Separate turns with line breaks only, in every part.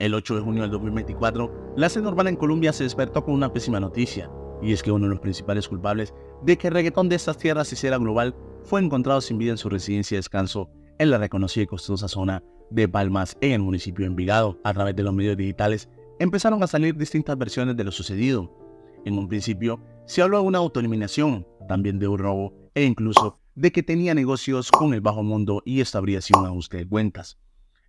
El 8 de junio del 2024, la sede urbana en Colombia se despertó con una pésima noticia, y es que uno de los principales culpables de que el reggaetón de estas tierras se hiciera global fue encontrado sin vida en su residencia de descanso en la reconocida y costosa zona de Palmas en el municipio de Envigado. A través de los medios digitales empezaron a salir distintas versiones de lo sucedido. En un principio se habló de una autoeliminación, también de un robo e incluso de que tenía negocios con el bajo mundo y esto habría sido una búsqueda de cuentas.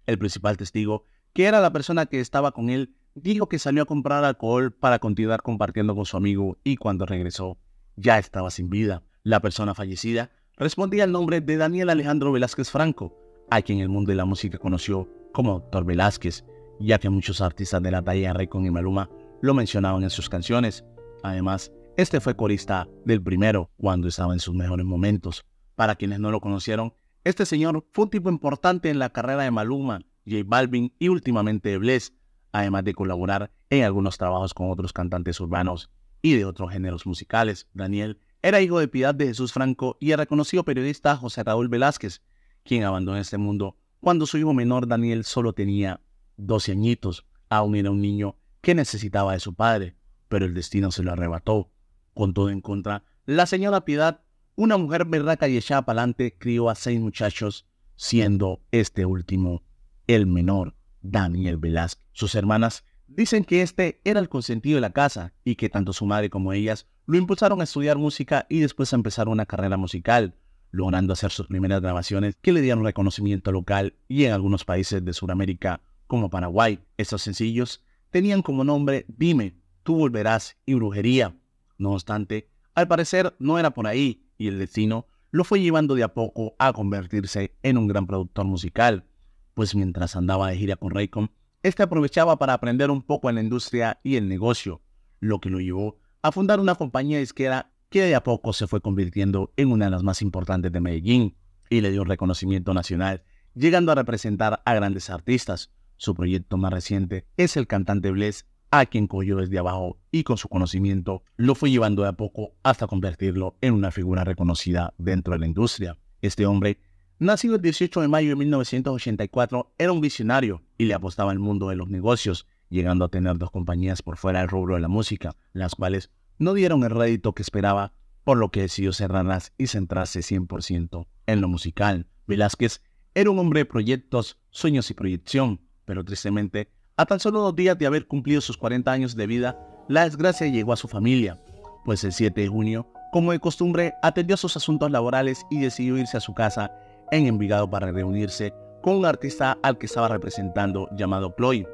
El principal testigo que era la persona que estaba con él, dijo que salió a comprar alcohol para continuar compartiendo con su amigo y cuando regresó ya estaba sin vida. La persona fallecida respondía al nombre de Daniel Alejandro Velázquez Franco, a quien el mundo de la música conoció como Doctor Velázquez, ya que muchos artistas de la talla Raycon y Maluma lo mencionaban en sus canciones. Además, este fue corista del primero cuando estaba en sus mejores momentos. Para quienes no lo conocieron, este señor fue un tipo importante en la carrera de Maluma, J Balvin y últimamente Bless, además de colaborar en algunos trabajos con otros cantantes urbanos y de otros géneros musicales. Daniel era hijo de Piedad de Jesús Franco y el reconocido periodista José Raúl Velázquez, quien abandonó este mundo cuando su hijo menor Daniel solo tenía 12 añitos. Aún era un niño que necesitaba de su padre, pero el destino se lo arrebató. Con todo en contra, la señora Piedad, una mujer berraca y echada para adelante, crió a seis muchachos, siendo este último el menor, Daniel Velázquez. Sus hermanas dicen que este era el consentido de la casa y que tanto su madre como ellas lo impulsaron a estudiar música y después a empezar una carrera musical, logrando hacer sus primeras grabaciones que le dieron reconocimiento local y en algunos países de Sudamérica como Paraguay. Estos sencillos tenían como nombre Dime, tú volverás y Brujería. No obstante, al parecer no era por ahí y el destino lo fue llevando de a poco a convertirse en un gran productor musical pues mientras andaba de gira con Raycom, este aprovechaba para aprender un poco en la industria y el negocio, lo que lo llevó a fundar una compañía disquera que de a poco se fue convirtiendo en una de las más importantes de Medellín y le dio reconocimiento nacional, llegando a representar a grandes artistas. Su proyecto más reciente es el cantante Bless, a quien cogió desde abajo y con su conocimiento lo fue llevando de a poco hasta convertirlo en una figura reconocida dentro de la industria. Este hombre Nacido el 18 de mayo de 1984, era un visionario y le apostaba al mundo de los negocios, llegando a tener dos compañías por fuera del rubro de la música, las cuales no dieron el rédito que esperaba, por lo que decidió cerrarlas y centrarse 100% en lo musical. Velázquez era un hombre de proyectos, sueños y proyección, pero tristemente, a tan solo dos días de haber cumplido sus 40 años de vida, la desgracia llegó a su familia, pues el 7 de junio, como de costumbre, atendió sus asuntos laborales y decidió irse a su casa en Envigado para reunirse con un artista al que estaba representando llamado Ploy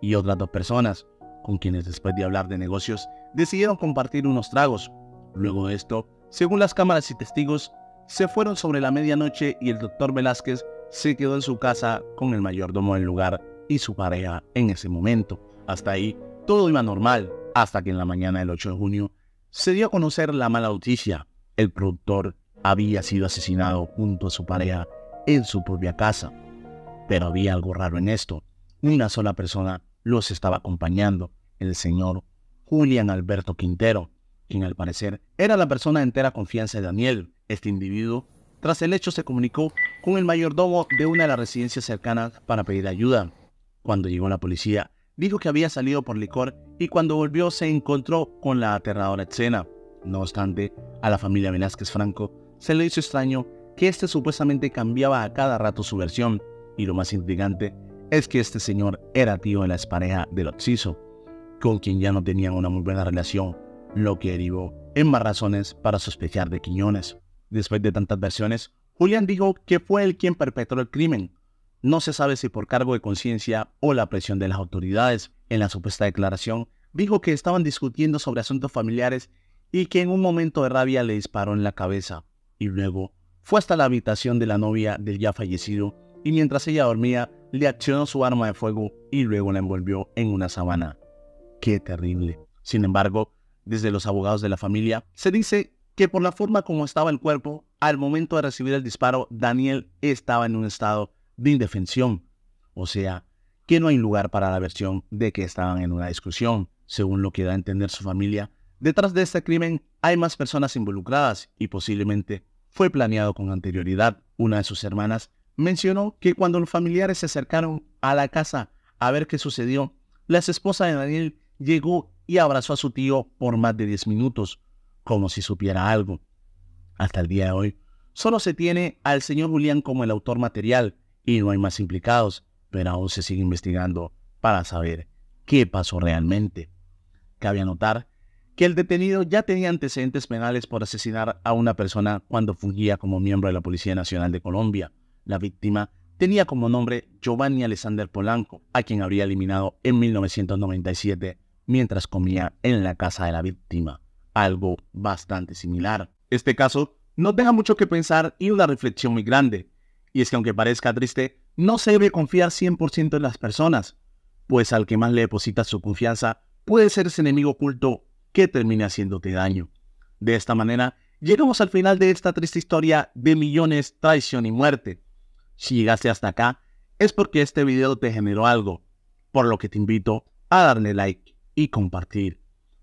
y otras dos personas, con quienes después de hablar de negocios decidieron compartir unos tragos. Luego de esto, según las cámaras y testigos, se fueron sobre la medianoche y el doctor Velázquez se quedó en su casa con el mayordomo del lugar y su pareja en ese momento. Hasta ahí todo iba normal, hasta que en la mañana del 8 de junio se dio a conocer la mala noticia. El productor había sido asesinado junto a su pareja en su propia casa. Pero había algo raro en esto. Una sola persona los estaba acompañando, el señor Julián Alberto Quintero, quien al parecer era la persona entera confianza de Daniel. Este individuo, tras el hecho, se comunicó con el mayordomo de una de las residencias cercanas para pedir ayuda. Cuando llegó la policía, dijo que había salido por licor y cuando volvió se encontró con la aterradora escena. No obstante, a la familia Velázquez Franco se le hizo extraño que este supuestamente cambiaba a cada rato su versión, y lo más intrigante es que este señor era tío de la expareja del occiso, con quien ya no tenían una muy buena relación, lo que derivó en más razones para sospechar de Quiñones. Después de tantas versiones, Julián dijo que fue él quien perpetró el crimen. No se sabe si por cargo de conciencia o la presión de las autoridades. En la supuesta declaración, dijo que estaban discutiendo sobre asuntos familiares y que en un momento de rabia le disparó en la cabeza y luego fue hasta la habitación de la novia del ya fallecido y mientras ella dormía le accionó su arma de fuego y luego la envolvió en una sabana. Qué terrible. Sin embargo, desde los abogados de la familia, se dice que por la forma como estaba el cuerpo, al momento de recibir el disparo, Daniel estaba en un estado de indefensión. O sea, que no hay lugar para la versión de que estaban en una discusión, según lo que da a entender su familia. Detrás de este crimen hay más personas involucradas y posiblemente fue planeado con anterioridad. Una de sus hermanas mencionó que cuando los familiares se acercaron a la casa a ver qué sucedió, la esposa de Daniel llegó y abrazó a su tío por más de 10 minutos, como si supiera algo. Hasta el día de hoy, solo se tiene al señor Julián como el autor material y no hay más implicados, pero aún se sigue investigando para saber qué pasó realmente. Cabe anotar el detenido ya tenía antecedentes penales por asesinar a una persona cuando fungía como miembro de la Policía Nacional de Colombia. La víctima tenía como nombre Giovanni Alexander Polanco, a quien habría eliminado en 1997 mientras comía en la casa de la víctima, algo bastante similar. Este caso nos deja mucho que pensar y una reflexión muy grande, y es que aunque parezca triste, no se debe confiar 100% en las personas, pues al que más le deposita su confianza puede ser ese enemigo oculto que termine haciéndote daño. De esta manera, llegamos al final de esta triste historia de millones, traición y muerte. Si llegaste hasta acá, es porque este video te generó algo, por lo que te invito a darle like y compartir.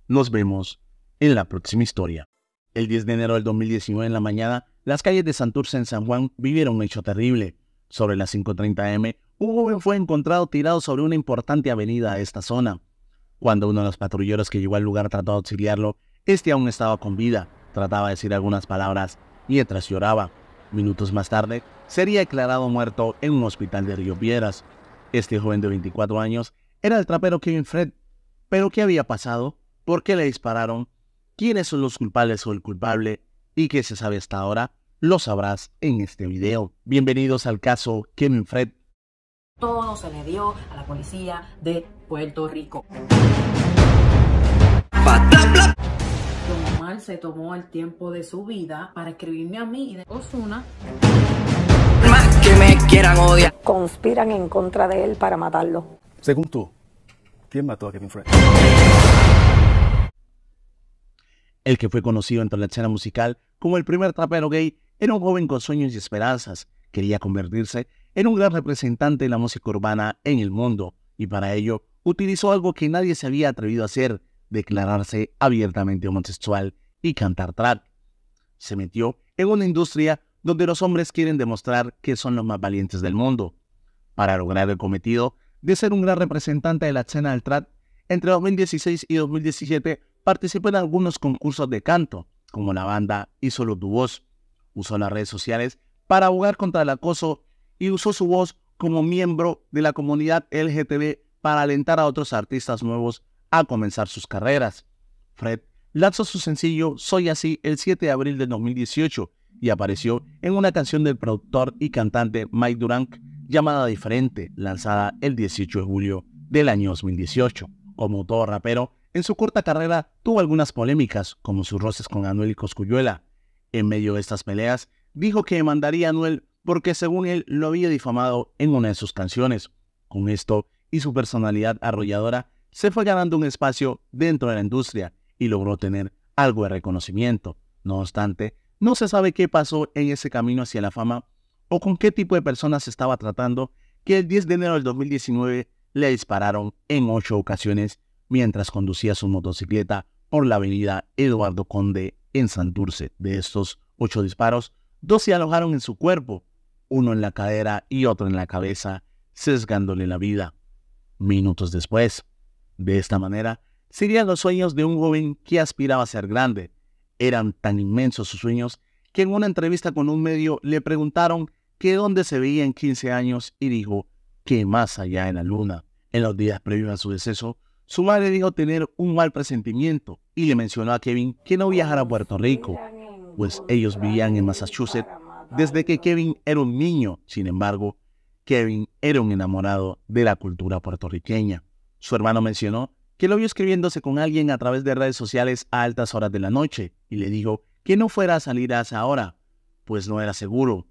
Nos vemos en la próxima historia. El 10 de enero del 2019 en la mañana, las calles de Santurce en San Juan vivieron un hecho terrible. Sobre las 5.30 m, un joven fue encontrado tirado sobre una importante avenida de esta zona. Cuando uno de los patrulleros que llegó al lugar trató de auxiliarlo, este aún estaba con vida, trataba de decir algunas palabras mientras lloraba. Minutos más tarde, sería declarado muerto en un hospital de Río Piedras. Este joven de 24 años era el trapero Kevin Fred. ¿Pero qué había pasado? ¿Por qué le dispararon? ¿Quiénes son los culpables o el culpable? ¿Y qué se sabe hasta ahora? Lo sabrás en este video. Bienvenidos al caso Kevin Fred, todo se le dio a la policía de Puerto Rico. Don Omar se tomó el tiempo de su vida para escribirme a mí de Osuna. Más que me quieran odiar. Conspiran en contra de él para matarlo. Según tú, ¿quién mató a Kevin Fred? El que fue conocido entre la escena musical como el primer trapero gay era un joven con sueños y esperanzas. Quería convertirse era un gran representante de la música urbana en el mundo y para ello utilizó algo que nadie se había atrevido a hacer, declararse abiertamente homosexual y cantar trap. Se metió en una industria donde los hombres quieren demostrar que son los más valientes del mundo. Para lograr el cometido de ser un gran representante de la escena del trap, entre 2016 y 2017 participó en algunos concursos de canto, como la banda y Solo Tu Voz. Usó las redes sociales para abogar contra el acoso y usó su voz como miembro de la comunidad LGTB para alentar a otros artistas nuevos a comenzar sus carreras. Fred lanzó su sencillo Soy así el 7 de abril de 2018 y apareció en una canción del productor y cantante Mike Durant llamada Diferente, lanzada el 18 de julio del año 2018. Como todo rapero, en su corta carrera tuvo algunas polémicas, como sus roces con Anuel y Cosculluela. En medio de estas peleas, dijo que mandaría a Anuel porque según él lo había difamado en una de sus canciones. Con esto y su personalidad arrolladora, se fue ganando un espacio dentro de la industria y logró tener algo de reconocimiento. No obstante, no se sabe qué pasó en ese camino hacia la fama o con qué tipo de personas estaba tratando que el 10 de enero del 2019 le dispararon en ocho ocasiones mientras conducía su motocicleta por la avenida Eduardo Conde en Santurce. De estos ocho disparos, dos se alojaron en su cuerpo uno en la cadera y otro en la cabeza, sesgándole la vida. Minutos después, de esta manera, serían los sueños de un joven que aspiraba a ser grande. Eran tan inmensos sus sueños que en una entrevista con un medio le preguntaron que dónde se veía en 15 años y dijo que más allá en la luna. En los días previos a su deceso, su madre dijo tener un mal presentimiento y le mencionó a Kevin que no viajara a Puerto Rico, pues ellos vivían en Massachusetts desde que Kevin era un niño. Sin embargo, Kevin era un enamorado de la cultura puertorriqueña. Su hermano mencionó que lo vio escribiéndose con alguien a través de redes sociales a altas horas de la noche y le dijo que no fuera a salir a esa hora, pues no era seguro.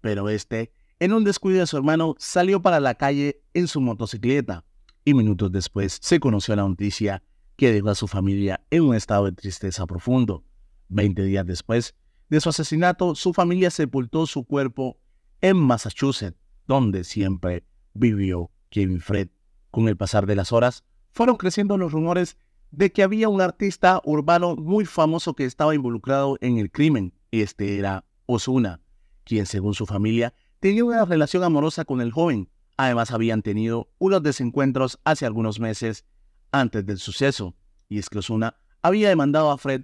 Pero este, en un descuido de su hermano, salió para la calle en su motocicleta y minutos después se conoció la noticia que dejó a su familia en un estado de tristeza profundo. Veinte días después, de su asesinato, su familia sepultó su cuerpo en Massachusetts, donde siempre vivió Kevin Fred. Con el pasar de las horas, fueron creciendo los rumores de que había un artista urbano muy famoso que estaba involucrado en el crimen. Este era Osuna, quien según su familia tenía una relación amorosa con el joven. Además habían tenido unos desencuentros hace algunos meses antes del suceso, y es que Osuna había demandado a Fred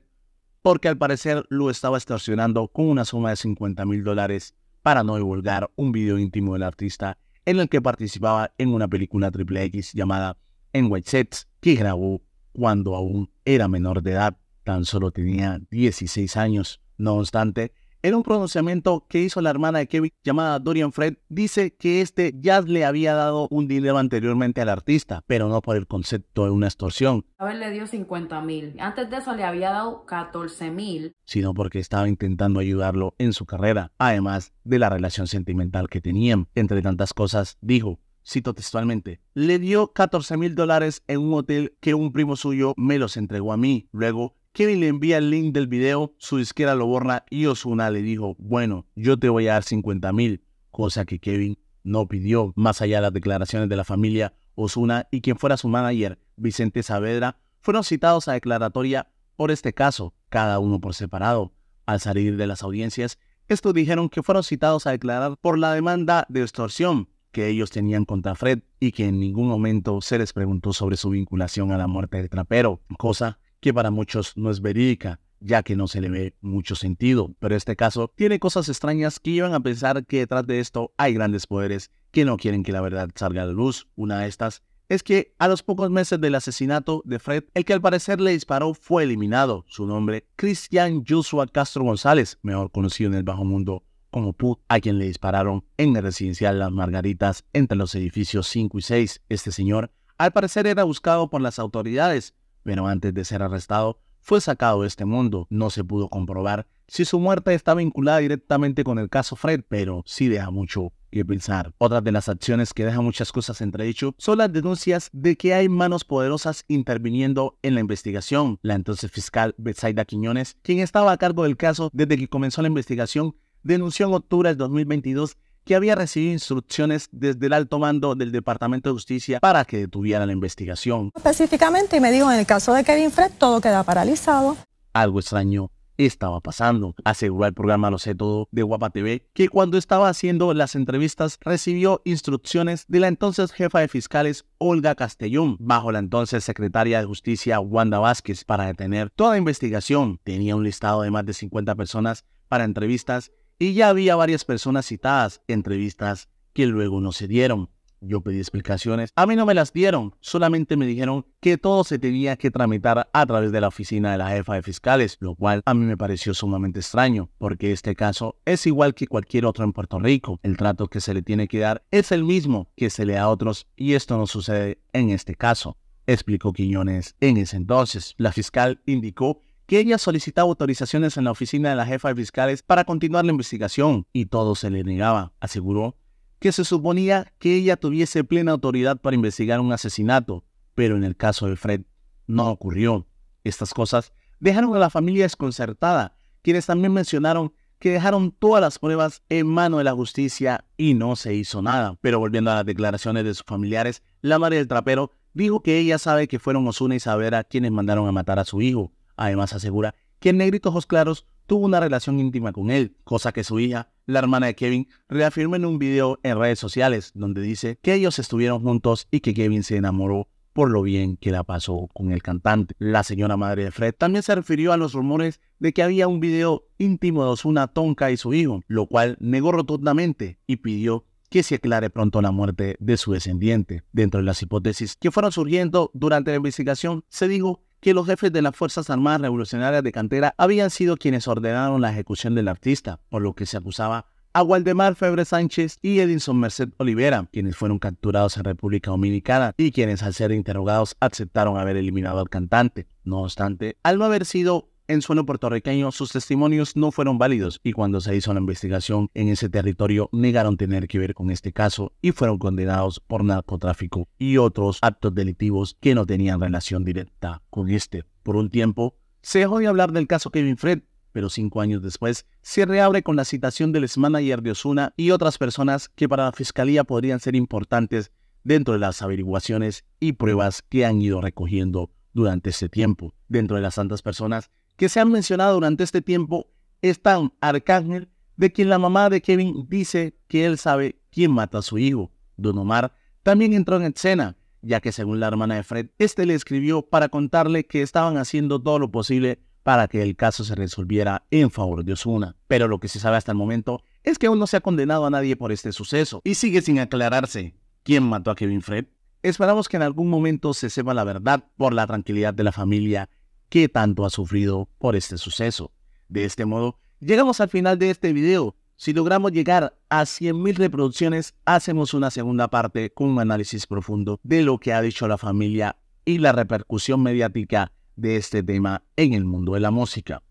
porque al parecer lo estaba extorsionando con una suma de 50 mil dólares para no divulgar un video íntimo del artista en el que participaba en una película triple X llamada En White Sets que grabó cuando aún era menor de edad, tan solo tenía 16 años. No obstante, en un pronunciamiento que hizo la hermana de Kevin llamada Dorian Fred, dice que este ya le había dado un dinero anteriormente al artista, pero no por el concepto de una extorsión. A ver, le dio 50 mil. Antes de eso le había dado 14 mil. Sino porque estaba intentando ayudarlo en su carrera, además de la relación sentimental que tenían. Entre tantas cosas, dijo, cito textualmente, le dio 14 mil dólares en un hotel que un primo suyo me los entregó a mí. Luego Kevin le envía el link del video, su disquera lo borra y Osuna le dijo, bueno, yo te voy a dar 50 mil, cosa que Kevin no pidió. Más allá de las declaraciones de la familia, Osuna y quien fuera su manager, Vicente Saavedra, fueron citados a declaratoria por este caso, cada uno por separado. Al salir de las audiencias, estos dijeron que fueron citados a declarar por la demanda de extorsión que ellos tenían contra Fred y que en ningún momento se les preguntó sobre su vinculación a la muerte del trapero, cosa que para muchos no es verídica, ya que no se le ve mucho sentido, pero este caso tiene cosas extrañas que iban a pensar que detrás de esto hay grandes poderes que no quieren que la verdad salga a la luz. Una de estas es que a los pocos meses del asesinato de Fred, el que al parecer le disparó fue eliminado. Su nombre, Cristian Joshua Castro González, mejor conocido en el bajo mundo como Put, a quien le dispararon en el residencial Las Margaritas entre los edificios 5 y 6. Este señor, al parecer, era buscado por las autoridades pero antes de ser arrestado fue sacado de este mundo. No se pudo comprobar si su muerte está vinculada directamente con el caso Fred, pero sí deja mucho que pensar. Otras de las acciones que dejan muchas cosas entredicho son las denuncias de que hay manos poderosas interviniendo en la investigación. La entonces fiscal Betsaida Quiñones, quien estaba a cargo del caso desde que comenzó la investigación, denunció en octubre del 2022 que había recibido instrucciones desde el alto mando del Departamento de Justicia para que detuviera la investigación. Específicamente, y me dijo, en el caso de Kevin Fred, todo queda paralizado. Algo extraño estaba pasando. Aseguró el programa Lo sé todo de Guapa TV que cuando estaba haciendo las entrevistas recibió instrucciones de la entonces jefa de fiscales Olga Castellón, bajo la entonces secretaria de justicia Wanda Vázquez, para detener toda investigación. Tenía un listado de más de 50 personas para entrevistas y ya había varias personas citadas, entrevistas que luego no se dieron. Yo pedí explicaciones. A mí no me las dieron, solamente me dijeron que todo se tenía que tramitar a través de la oficina de la jefa de fiscales, lo cual a mí me pareció sumamente extraño, porque este caso es igual que cualquier otro en Puerto Rico. El trato que se le tiene que dar es el mismo que se le da a otros y esto no sucede en este caso, explicó Quiñones en ese entonces. La fiscal indicó que ella solicitaba autorizaciones en la oficina de la jefa de fiscales para continuar la investigación y todo se le negaba. Aseguró que se suponía que ella tuviese plena autoridad para investigar un asesinato, pero en el caso de Fred no ocurrió. Estas cosas dejaron a la familia desconcertada, quienes también mencionaron que dejaron todas las pruebas en mano de la justicia y no se hizo nada. Pero volviendo a las declaraciones de sus familiares, la madre del trapero dijo que ella sabe que fueron Osuna y Sabera quienes mandaron a matar a su hijo, Además asegura que el negrito ojos claros tuvo una relación íntima con él, cosa que su hija, la hermana de Kevin, reafirma en un video en redes sociales donde dice que ellos estuvieron juntos y que Kevin se enamoró por lo bien que la pasó con el cantante. La señora madre de Fred también se refirió a los rumores de que había un video íntimo de Osuna Tonka y su hijo, lo cual negó rotundamente y pidió que se aclare pronto la muerte de su descendiente. Dentro de las hipótesis que fueron surgiendo durante la investigación, se dijo que los jefes de las Fuerzas Armadas Revolucionarias de Cantera habían sido quienes ordenaron la ejecución del artista, por lo que se acusaba a Waldemar Febre Sánchez y Edinson Merced Olivera, quienes fueron capturados en República Dominicana y quienes al ser interrogados aceptaron haber eliminado al cantante. No obstante, al no haber sido en suelo puertorriqueño, sus testimonios no fueron válidos y cuando se hizo la investigación en ese territorio negaron tener que ver con este caso y fueron condenados por narcotráfico y otros actos delictivos que no tenían relación directa con este. Por un tiempo, se dejó de hablar del caso Kevin Fred, pero cinco años después se reabre con la citación del ex-manager de Osuna y otras personas que para la fiscalía podrían ser importantes dentro de las averiguaciones y pruebas que han ido recogiendo durante este tiempo. Dentro de las santas personas que se han mencionado durante este tiempo están Arcángel, de quien la mamá de Kevin dice que él sabe quién mata a su hijo. Don Omar también entró en escena, ya que según la hermana de Fred, este le escribió para contarle que estaban haciendo todo lo posible para que el caso se resolviera en favor de Osuna. Pero lo que se sabe hasta el momento es que aún no se ha condenado a nadie por este suceso y sigue sin aclararse quién mató a Kevin Fred. Esperamos que en algún momento se sepa la verdad por la tranquilidad de la familia que tanto ha sufrido por este suceso. De este modo, llegamos al final de este video. Si logramos llegar a 100.000 reproducciones, hacemos una segunda parte con un análisis profundo de lo que ha dicho la familia y la repercusión mediática de este tema en el mundo de la música.